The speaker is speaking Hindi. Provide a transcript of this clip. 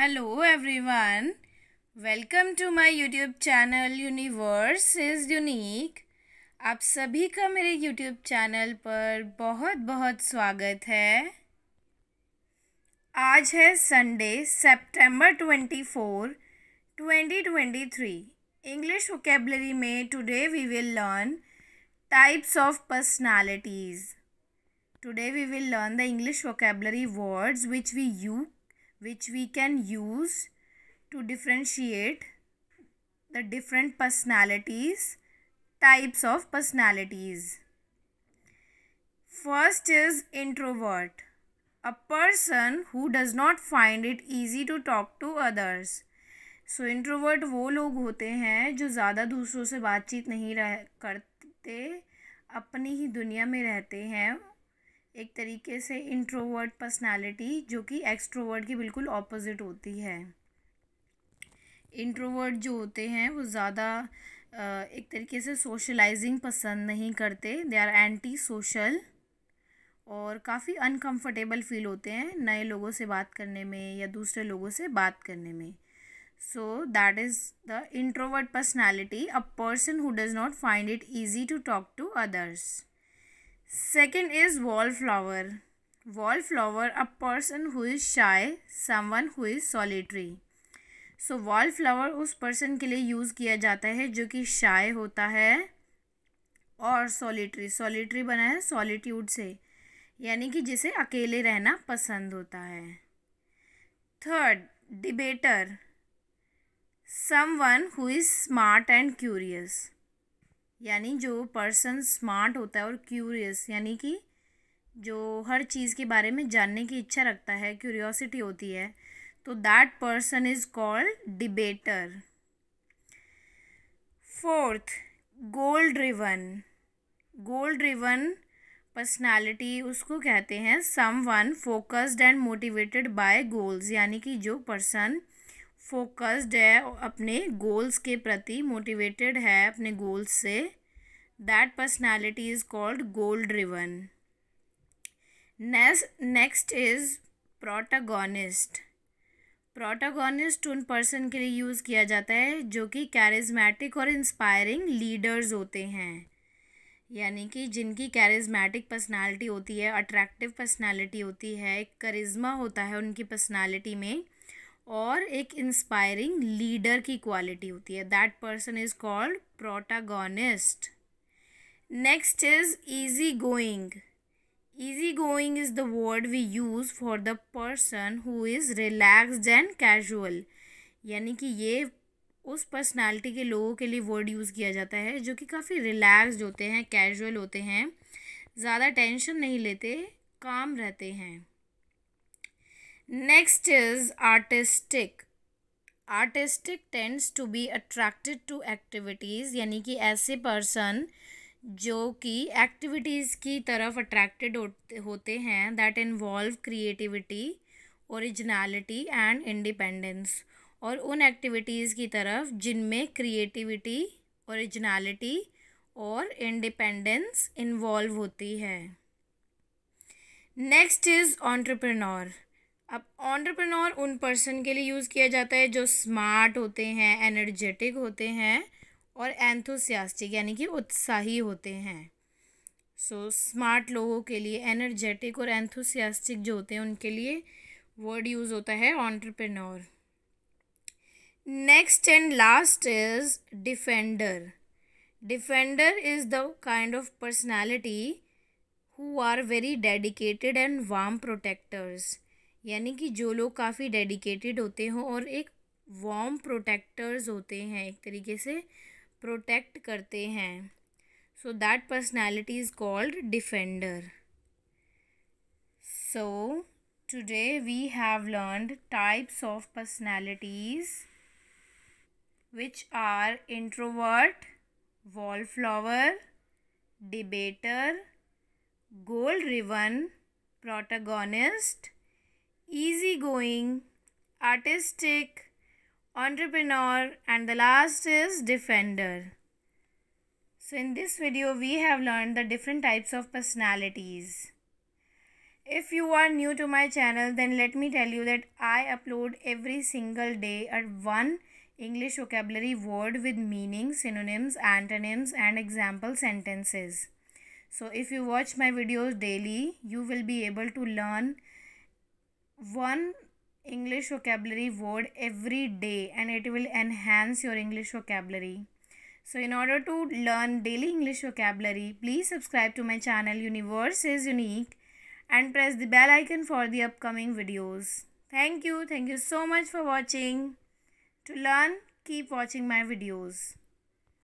Hello everyone welcome to my YouTube channel universe is unique आप सभी का मेरे यूट्यूब चैनल पर बहुत बहुत स्वागत है आज है संडे सितंबर twenty four twenty twenty three English vocabulary में today we will learn types of personalities today we will learn the English vocabulary words which we you which we can use to differentiate the different personalities, types of personalities. First is introvert, a person who does not find it easy to talk to others. So so, introvert वो लोग होते हैं जो ज़्यादा दूसरों से बातचीत नहीं रह करते अपनी ही दुनिया में रहते हैं एक तरीके से इंट्रोवर्ट पर्सनालिटी जो कि एक्सट्रोवर्ट की बिल्कुल ऑपोजिट होती है इंट्रोवर्ट जो होते हैं वो ज़्यादा एक तरीके से सोशलाइजिंग पसंद नहीं करते दे आर एंटी सोशल और काफ़ी अनकंफर्टेबल फील होते हैं नए लोगों से बात करने में या दूसरे लोगों से बात करने में so that is the introvert personality a person who does not find it easy to talk to others Second is wall flower a person who is shy, someone who is solitary so wall flower उस पर्सन के लिए यूज़ किया जाता है जो कि शाय होता है और सॉलिटरी सॉलिटरी बना है सॉलिट्यूड से यानी कि जिसे अकेले रहना पसंद होता है third debater one who is smart and curious यानी जो पर्सन स्मार्ट होता है और क्यूरियस यानी कि जो हर चीज़ के बारे में जानने की इच्छा रखता है क्यूरियोसिटी होती है तो that person is called debater fourth goal driven goal driven personality उसको कहते हैं someone focused and motivated by goals यानी कि जो पर्सन फोकस्ड है अपने गोल्स के प्रति मोटिवेटेड है अपने गोल्स से that personality is called goal driven next is protagonist protagonist उन पर्सन के लिए यूज़ किया जाता है जो कि कैरिज्मेटिक और इंस्पायरिंग लीडर्स होते हैं यानी कि जिनकी कैरिज्मेटिक पर्सनालिटी होती है अट्रैक्टिव पर्सनालिटी होती है एक होता है उनकी पर्सनालिटी में और एक इंस्पायरिंग लीडर की क्वालिटी होती है that person is called protagonist next is easy going easy going is the word we use for the person who is relaxed and casual यानी कि ये उस पर्सनालिटी के लोगों के लिए वर्ड यूज़ किया जाता है जो कि काफ़ी रिलैक्सड होते हैं कैजुअल होते हैं ज़्यादा टेंशन नहीं लेते काम रहते हैं next is artistic artistic tends to be attracted to activities यानी कि ऐसे पर्सन जो कि एक्टिविटीज़ की तरफ अट्रैक्टेड होते हैं that involve creativity originality and independence और उन एक्टिविटीज़ की तरफ जिनमें क्रिएटिविटी ओरिजिनलिटी और इंडिपेंडेंस इन्वॉल्व होती है नेक्स्ट इज़ ऑन्टरप्रनोर अब ऑन्टरप्रनोर उन पर्सन के लिए यूज़ किया जाता है जो स्मार्ट होते हैं एनर्जेटिक होते हैं और एंथोसियास्टिक यानी कि उत्साही होते हैं सो so, स्मार्ट लोगों के लिए एनर्जेटिक और एंथोसियास्टिक जो होते हैं उनके लिए वर्ड यूज़ होता है entrepreneur next and last is defender defender is the kind of personality who are very dedicated and warm protectors यानी कि जो लोग काफ़ी डेडिकेटेड होते हों और एक वॉम प्रोटेक्टर्स होते हैं एक तरीके से प्रोटेक्ट करते हैं so that personality is called defender so today we have learn types of personalities which are introvert wall flower debater goal driven protagonist easygoing, artistic, entrepreneur and the last is defender. So in this video we have learned the different types of personalities. If you are new to my channel then let me tell you that I upload every single day at one English vocabulary word with meaning, synonyms, antonyms and example sentences. So if you watch my videos daily you will be able to learn one English vocabulary word every day and it will enhance your English vocabulary. So in order to learn daily English vocabulary, please subscribe to my channel Universe is Unique and press the bell icon for the upcoming videos. Thank you. Thank you so much for watching. To learn, keep watching my videos.